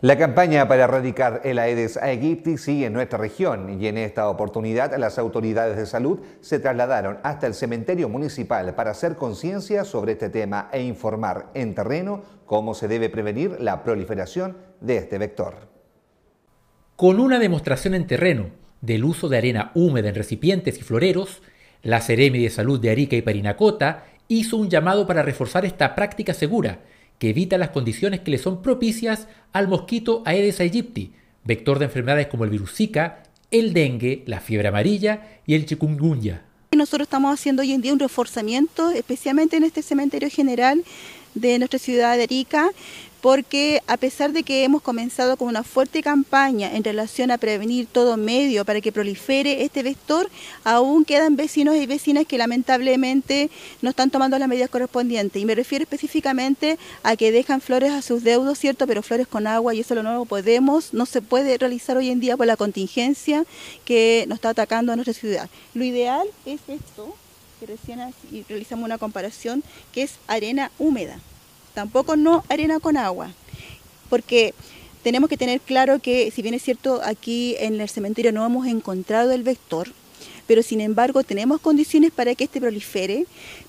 La campaña para erradicar el Aedes aegypti sigue en nuestra región y en esta oportunidad las autoridades de salud se trasladaron hasta el cementerio municipal para hacer conciencia sobre este tema e informar en terreno cómo se debe prevenir la proliferación de este vector. Con una demostración en terreno del uso de arena húmeda en recipientes y floreros, la Seremi de Salud de Arica y Parinacota hizo un llamado para reforzar esta práctica segura que evita las condiciones que le son propicias al mosquito Aedes aegypti, vector de enfermedades como el virus Zika, el dengue, la fiebre amarilla y el chikungunya. Nosotros estamos haciendo hoy en día un reforzamiento, especialmente en este cementerio general de nuestra ciudad de Arica, porque a pesar de que hemos comenzado con una fuerte campaña en relación a prevenir todo medio para que prolifere este vector, aún quedan vecinos y vecinas que lamentablemente no están tomando las medidas correspondientes. Y me refiero específicamente a que dejan flores a sus deudos, ¿cierto? Pero flores con agua y eso lo no lo podemos, no se puede realizar hoy en día por la contingencia que nos está atacando a nuestra ciudad. Lo ideal es esto, que recién realizamos una comparación, que es arena húmeda tampoco no arena con agua, porque tenemos que tener claro que si bien es cierto aquí en el cementerio no hemos encontrado el vector, pero sin embargo tenemos condiciones para que este prolifere,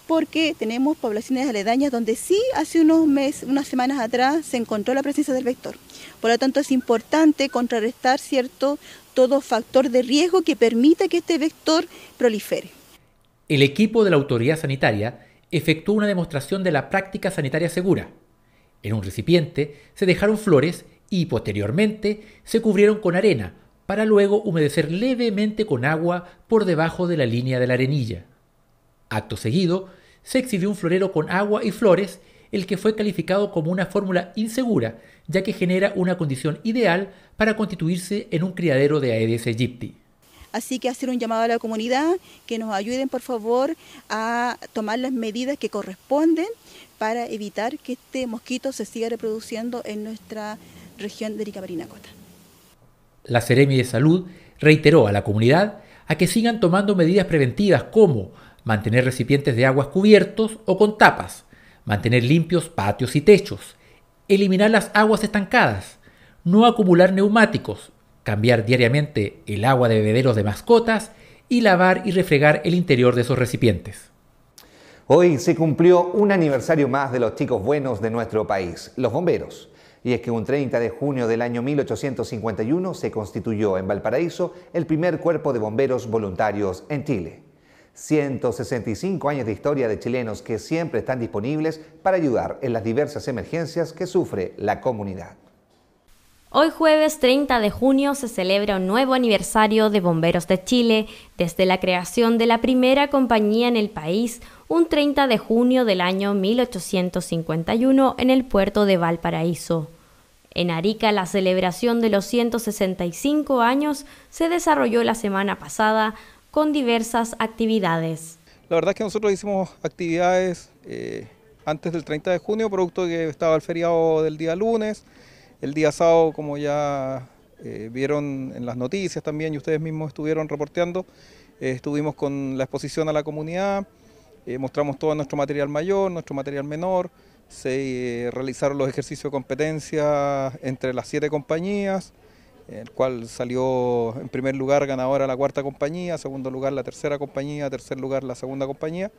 porque tenemos poblaciones aledañas donde sí hace unos meses, unas semanas atrás se encontró la presencia del vector. Por lo tanto es importante contrarrestar cierto todo factor de riesgo que permita que este vector prolifere. El equipo de la autoridad sanitaria efectuó una demostración de la práctica sanitaria segura. En un recipiente se dejaron flores y posteriormente se cubrieron con arena para luego humedecer levemente con agua por debajo de la línea de la arenilla. Acto seguido, se exhibió un florero con agua y flores, el que fue calificado como una fórmula insegura, ya que genera una condición ideal para constituirse en un criadero de Aedes aegypti. Así que hacer un llamado a la comunidad que nos ayuden por favor a tomar las medidas que corresponden para evitar que este mosquito se siga reproduciendo en nuestra región de Icaperinacota. La Seremi de Salud reiteró a la comunidad a que sigan tomando medidas preventivas como mantener recipientes de aguas cubiertos o con tapas, mantener limpios patios y techos, eliminar las aguas estancadas, no acumular neumáticos cambiar diariamente el agua de bebederos de mascotas y lavar y refregar el interior de esos recipientes. Hoy se cumplió un aniversario más de los chicos buenos de nuestro país, los bomberos. Y es que un 30 de junio del año 1851 se constituyó en Valparaíso el primer cuerpo de bomberos voluntarios en Chile. 165 años de historia de chilenos que siempre están disponibles para ayudar en las diversas emergencias que sufre la comunidad. Hoy jueves 30 de junio se celebra un nuevo aniversario de Bomberos de Chile, desde la creación de la primera compañía en el país, un 30 de junio del año 1851 en el puerto de Valparaíso. En Arica la celebración de los 165 años se desarrolló la semana pasada con diversas actividades. La verdad es que nosotros hicimos actividades eh, antes del 30 de junio, producto de que estaba el feriado del día lunes, el día sábado, como ya eh, vieron en las noticias también y ustedes mismos estuvieron reporteando, eh, estuvimos con la exposición a la comunidad, eh, mostramos todo nuestro material mayor, nuestro material menor, se realizaron los ejercicios de competencia entre las siete compañías, el cual salió en primer lugar ganadora la cuarta compañía, segundo lugar la tercera compañía, tercer lugar la segunda compañía.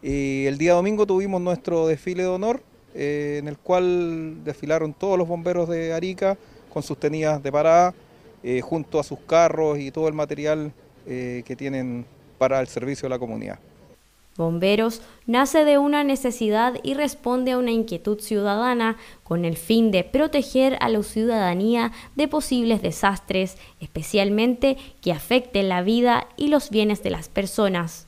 Y el día domingo tuvimos nuestro desfile de honor, eh, en el cual desfilaron todos los bomberos de Arica con sus tenidas de parada, eh, junto a sus carros y todo el material eh, que tienen para el servicio de la comunidad. Bomberos nace de una necesidad y responde a una inquietud ciudadana con el fin de proteger a la ciudadanía de posibles desastres, especialmente que afecten la vida y los bienes de las personas.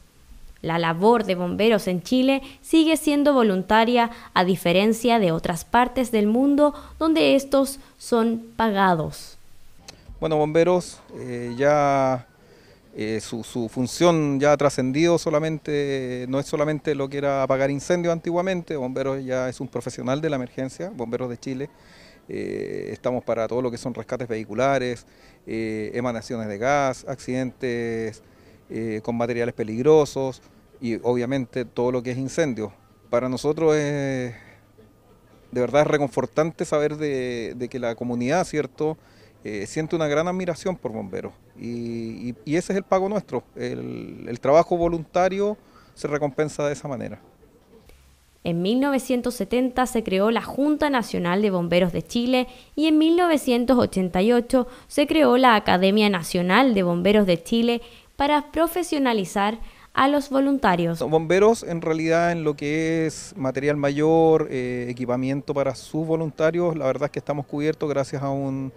La labor de bomberos en Chile sigue siendo voluntaria a diferencia de otras partes del mundo donde estos son pagados. Bueno, bomberos eh, ya eh, su, función ya ha trascendido solamente, no es solamente lo que era apagar incendios antiguamente, Bomberos ya es un profesional de la emergencia, Bomberos de Chile. Eh, estamos para todo lo que son rescates vehiculares, emanaciones de gas, accidentes eh, con materiales peligrosos y obviamente todo lo que es incendio. Para nosotros es de verdad es reconfortante saber de, que la comunidad, ¿cierto?, eh, siente una gran admiración por bomberos. Y, ese es el pago nuestro. El, el trabajo voluntario se recompensa de esa manera. En 1970 se creó la Junta Nacional de Bomberos de Chile y en 1988 se creó la Academia Nacional de Bomberos de Chile para profesionalizar a los voluntarios. Los bomberos en realidad en lo que es material mayor, eh, equipamiento para sus voluntarios, la verdad es que estamos cubiertos gracias a un,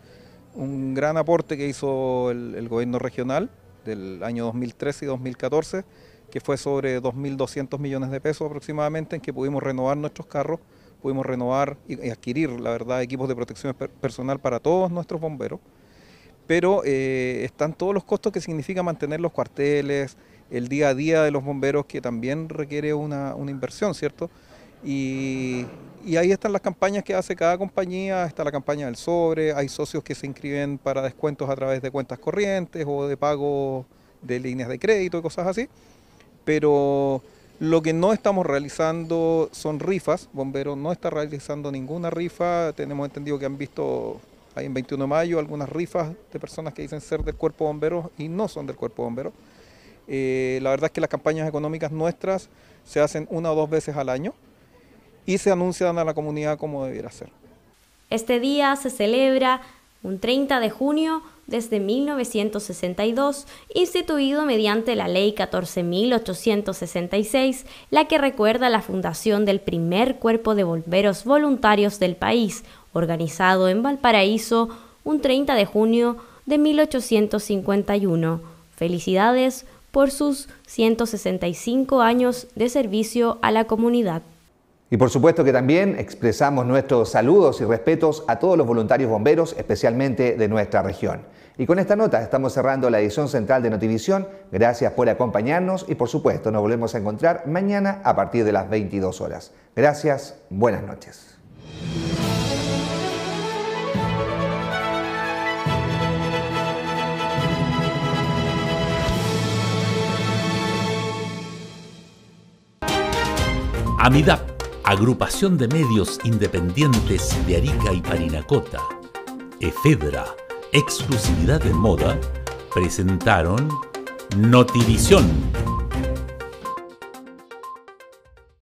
gran aporte que hizo el, gobierno regional del año 2013 y 2014, que fue sobre 2.200 millones de pesos aproximadamente en que pudimos renovar nuestros carros, pudimos renovar y, y adquirir, la verdad, equipos de protección personal para todos nuestros bomberos pero eh, están todos los costos que significa mantener los cuarteles, el día a día de los bomberos, que también requiere una, inversión, ¿cierto? Y, y, ahí están las campañas que hace cada compañía, está la campaña del sobre, hay socios que se inscriben para descuentos a través de cuentas corrientes o de pago de líneas de crédito y cosas así, pero lo que no estamos realizando son rifas, Bomberos no está realizando ninguna rifa, tenemos entendido que han visto hay en 21 de mayo algunas rifas de personas que dicen ser del cuerpo de bomberos y no son del cuerpo de bomberos. Eh, la verdad es que las campañas económicas nuestras se hacen una o dos veces al año y se anuncian a la comunidad como debiera ser. Este día se celebra un 30 de junio desde 1962, instituido mediante la Ley 14.866, la que recuerda la fundación del primer cuerpo de bomberos voluntarios del país, organizado en Valparaíso un 30 de junio de 1851. Felicidades por sus 165 años de servicio a la comunidad. Y por supuesto que también expresamos nuestros saludos y respetos a todos los voluntarios bomberos, especialmente de nuestra región. Y con esta nota estamos cerrando la edición central de Notivisión. Gracias por acompañarnos y por supuesto nos volvemos a encontrar mañana a partir de las 22 horas. Gracias, buenas noches. AMIDAP, Agrupación de Medios Independientes de Arica y Parinacota, EFEDRA, Exclusividad de Moda, presentaron Notivisión